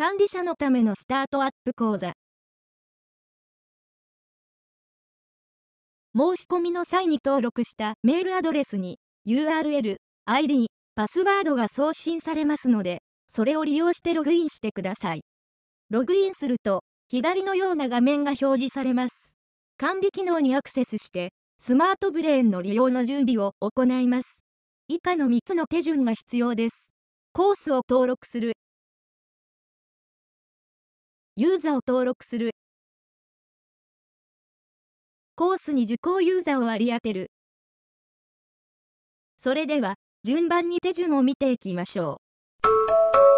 管理者のためのスタートアップ講座申し込みの際に登録したメールアドレスに URL、ID、パスワードが送信されますので、それを利用してログインしてください。ログインすると、左のような画面が表示されます。管理機能にアクセスして、スマートブレーンの利用の準備を行います。以下の3つの手順が必要です。コースを登録する、ユーザーを登録する。コースに受講ユーザーを割り当てる。それでは、順番に手順を見ていきましょう。